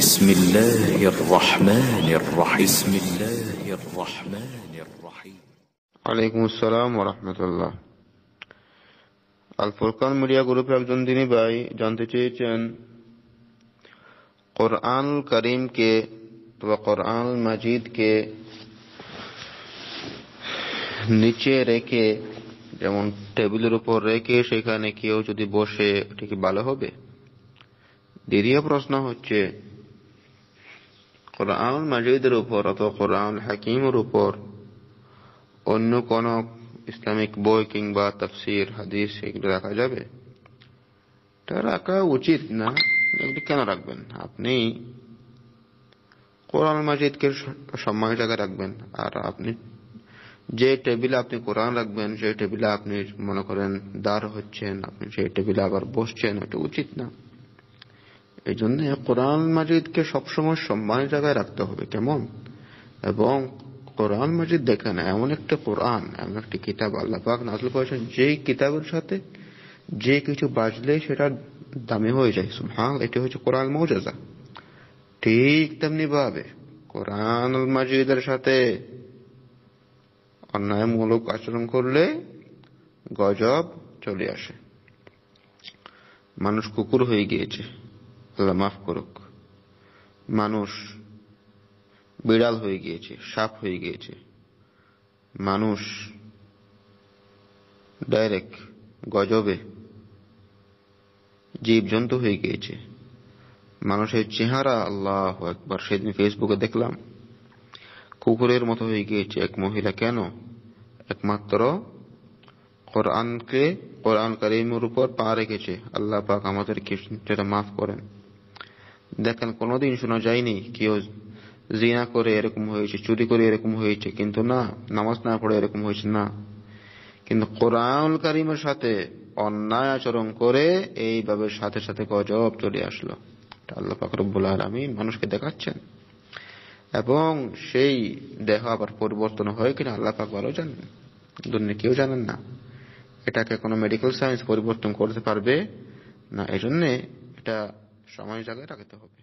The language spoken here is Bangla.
بسم الله الرحمن الرحيم بسم الله الرحمن الرحيم عليكم السلام ورحمة الله আল ফুরকান মিডিয়া গ্রুপের একজন দিনী ভাই জানতে চেয়েছেন কোরআন করিমকে অথবা কোরআন মাজিদকে নিচে রেখে যেমন টেবিলের উপর রেখে সেখানে কেউ যদি বসে এটা কি ভালো হবে দ্বিতীয় প্রশ্ন হচ্ছে কোরআন মাজিদের উপর অথবা কোরআন হাকিমের উপর অন্য কোন ইসলামিক বই কিংবা তফসির হাদিস এগুলো রাখা যাবে এটা রাখা উচিত না এগুলি কেন রাখবেন আপনি কোরআন মাজিদকে সম্মানের জায়গায় রাখবেন আর আপনি যে টেবিলে আপনি কোরআন রাখবেন সেই টেবিলে আপনি মনে করেন দাঁড় হচ্ছেন আপনি সেই টেবিলে আবার বসছেন এটা উচিত না এই জন্য কোরআন মাজিদকে সবসময় সম্মানের জায়গায় রাখতে হবে কেমন এবং কোরআন মাজিদ দেখে না এমন একটা কোরআন এমন একটা কিতাব আল্লাহ পাক নাজল করেছেন যে কিতাবের সাথে যে কিছু বাজলে সেটা দামি হয়ে যায় হ্যাঁ এটি হচ্ছে কোরআন মৌজাজা ঠিক তেমনি ভাবে কোরআন মাজিদের সাথে অন্যায়মূলক আচরণ করলে গজব চলে আসে মানুষ কুকুর হয়ে গিয়েছে আল্লাহ মাফ করুক মানুষ বিড়াল হয়ে গিয়েছে সাপ হয়ে গিয়েছে মানুষ ডাইরেক্ট গজবে জীবজন্তু হয়ে গিয়েছে মানুষের চেহারা আল্লাহ একবার সেদিন ফেসবুকে দেখলাম কুকুরের মতো হয়ে গিয়েছে এক মহিলা কেন একমাত্র কোরআনকে কোরআন করিমের উপর পা রেখেছে আল্লাহ পাক আমাদেরকে সেটা মাফ করেন দেখেন কোনোদিন শোনা যায়নি কেউ জিনা করে এরকম হয়েছে চুরি করে এরকম হয়েছে কিন্তু না নামাজ না পড়ে এরকম হয়েছে না কিন্তু কোরআন কারিমের সাথে অন্যায় আচরণ করে এইভাবে সাথে সাথে গজব চলে আসলো আল্লাহ ফাকরবুল আমি মানুষকে দেখাচ্ছেন এবং সেই দেহ আবার পরিবর্তন হয় কিনা আল্লাহ পাক ভালো জানেন দুনিয়া কেউ জানেন না এটাকে কোনো মেডিকেল সায়েন্স পরিবর্তন করতে পারবে না এজন্যে এটা সময় জায়গায় রাখতে হবে